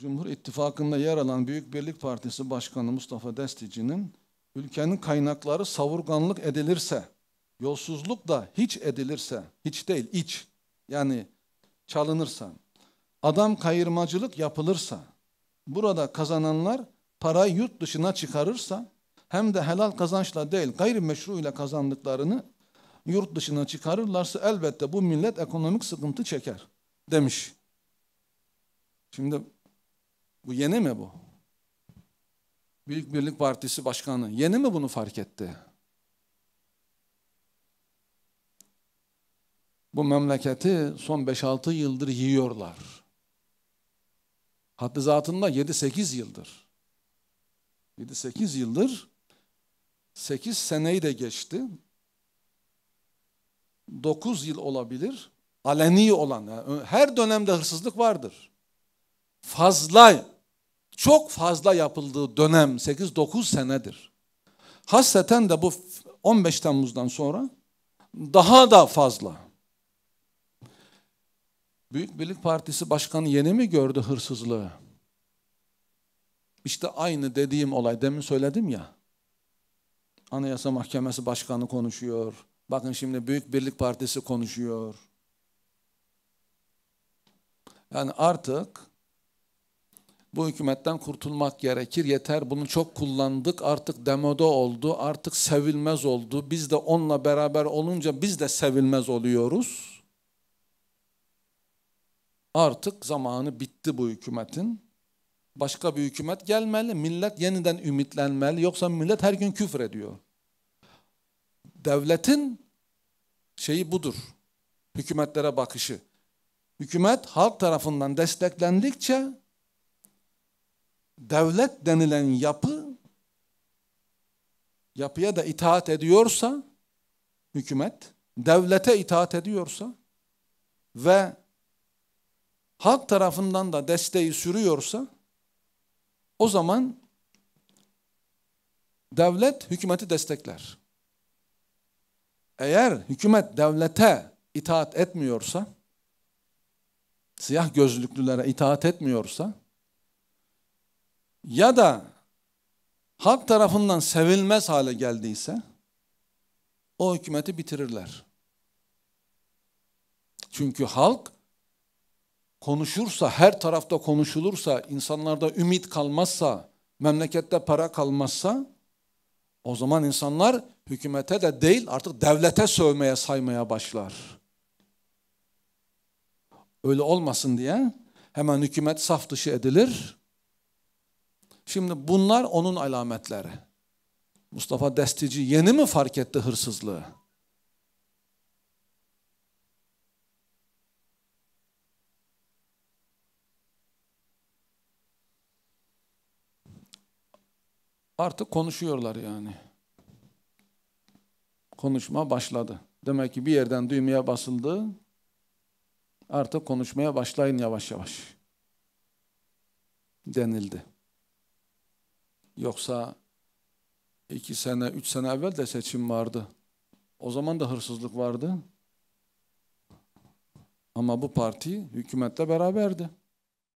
Cumhur İttifakı'nda yer alan Büyük Birlik Partisi Başkanı Mustafa Destici'nin ülkenin kaynakları savurganlık edilirse, yolsuzluk da hiç edilirse, hiç değil iç yani çalınırsa, adam kayırmacılık yapılırsa, burada kazananlar parayı yurt dışına çıkarırsa hem de helal kazançla değil gayrimeşru ile kazandıklarını yurt dışına çıkarırlarsa elbette bu millet ekonomik sıkıntı çeker demiş. Şimdi bu yeni mi bu? Büyük Birlik Partisi Başkanı yeni mi bunu fark etti? Bu memleketi son 5-6 yıldır yiyorlar. Haddi zatında 7-8 yıldır. 7-8 yıldır 8 seneyi de geçti. 9 yıl olabilir. Aleni olan yani her dönemde hırsızlık vardır fazla, çok fazla yapıldığı dönem 8-9 senedir. Hasreten de bu 15 Temmuz'dan sonra daha da fazla. Büyük Birlik Partisi Başkanı yeni mi gördü hırsızlığı? İşte aynı dediğim olay demin söyledim ya. Anayasa Mahkemesi Başkanı konuşuyor. Bakın şimdi Büyük Birlik Partisi konuşuyor. Yani artık bu hükümetten kurtulmak gerekir. Yeter bunu çok kullandık. Artık demode oldu. Artık sevilmez oldu. Biz de onunla beraber olunca biz de sevilmez oluyoruz. Artık zamanı bitti bu hükümetin. Başka bir hükümet gelmeli. Millet yeniden ümitlenmeli. Yoksa millet her gün küfür ediyor. Devletin şeyi budur. Hükümetlere bakışı. Hükümet halk tarafından desteklendikçe devlet denilen yapı yapıya da itaat ediyorsa hükümet, devlete itaat ediyorsa ve halk tarafından da desteği sürüyorsa o zaman devlet hükümeti destekler. Eğer hükümet devlete itaat etmiyorsa, siyah gözlüklülere itaat etmiyorsa ya da halk tarafından sevilmez hale geldiyse o hükümeti bitirirler. Çünkü halk konuşursa, her tarafta konuşulursa, insanlarda ümit kalmazsa, memlekette para kalmazsa o zaman insanlar hükümete de değil artık devlete sövmeye saymaya başlar. Öyle olmasın diye hemen hükümet saf dışı edilir. Şimdi bunlar onun alametleri. Mustafa Destici yeni mi fark etti hırsızlığı? Artık konuşuyorlar yani. Konuşma başladı. Demek ki bir yerden düğmeye basıldı. Artık konuşmaya başlayın yavaş yavaş denildi. Yoksa iki sene, üç sene evvel de seçim vardı. O zaman da hırsızlık vardı. Ama bu parti hükümette beraberdi.